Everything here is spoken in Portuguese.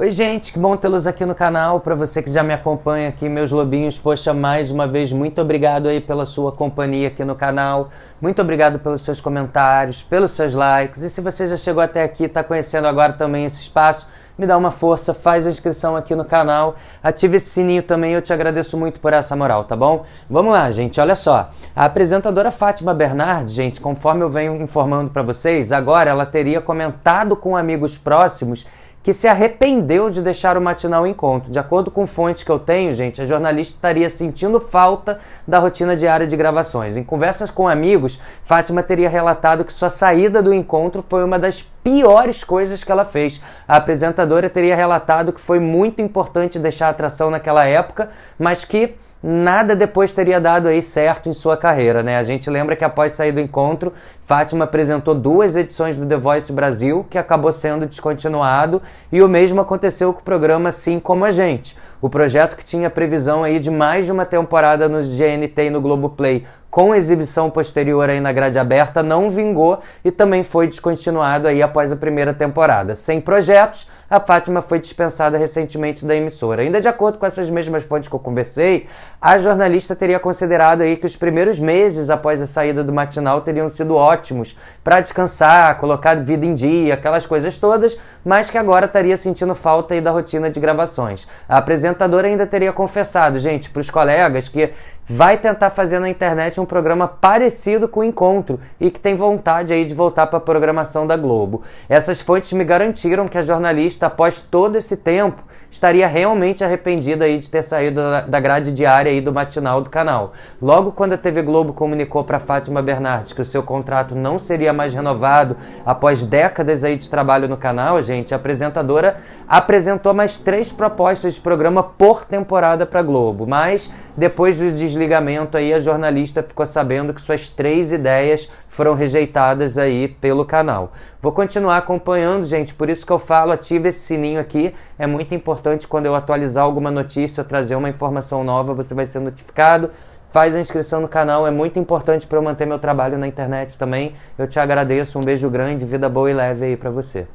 Oi, gente, que bom tê-los aqui no canal. Para você que já me acompanha aqui, meus lobinhos, poxa, mais uma vez, muito obrigado aí pela sua companhia aqui no canal. Muito obrigado pelos seus comentários, pelos seus likes. E se você já chegou até aqui e está conhecendo agora também esse espaço, me dá uma força, faz a inscrição aqui no canal, ative esse sininho também, eu te agradeço muito por essa moral, tá bom? Vamos lá, gente, olha só. A apresentadora Fátima Bernardi, gente, conforme eu venho informando para vocês, agora ela teria comentado com amigos próximos que se arrependeu de deixar o matinal encontro. De acordo com fontes que eu tenho, gente, a jornalista estaria sentindo falta da rotina diária de gravações. Em conversas com amigos, Fátima teria relatado que sua saída do encontro foi uma das piores coisas que ela fez. A apresentadora teria relatado que foi muito importante deixar a atração naquela época, mas que nada depois teria dado aí certo em sua carreira, né? A gente lembra que após sair do encontro, Fátima apresentou duas edições do The Voice Brasil, que acabou sendo descontinuado, e o mesmo aconteceu com o programa Sim Como a Gente. O projeto que tinha previsão aí de mais de uma temporada no GNT e no Globoplay com exibição posterior aí na grade aberta, não vingou e também foi descontinuado aí após a primeira temporada. Sem projetos, a Fátima foi dispensada recentemente da emissora. Ainda de acordo com essas mesmas fontes que eu conversei, a jornalista teria considerado aí que os primeiros meses após a saída do matinal teriam sido ótimos para descansar, colocar vida em dia, aquelas coisas todas, mas que agora estaria sentindo falta aí da rotina de gravações. A apresentadora ainda teria confessado, gente, para os colegas que vai tentar fazer na internet um programa parecido com o Encontro e que tem vontade aí de voltar para a programação da Globo. Essas fontes me garantiram que a jornalista, após todo esse tempo, estaria realmente arrependida aí de ter saído da grade diária aí do matinal do canal. Logo quando a TV Globo comunicou para Fátima Bernardes que o seu contrato não seria mais renovado após décadas aí de trabalho no canal, gente, a apresentadora apresentou mais três propostas de programa por temporada para Globo, mas depois do desligamento aí a jornalista ficou sabendo que suas três ideias foram rejeitadas aí pelo canal. Vou continuar acompanhando, gente, por isso que eu falo, ative esse sininho aqui. É muito importante quando eu atualizar alguma notícia, trazer uma informação nova, você vai ser notificado faz a inscrição no canal, é muito importante para eu manter meu trabalho na internet também. Eu te agradeço, um beijo grande, vida boa e leve aí para você.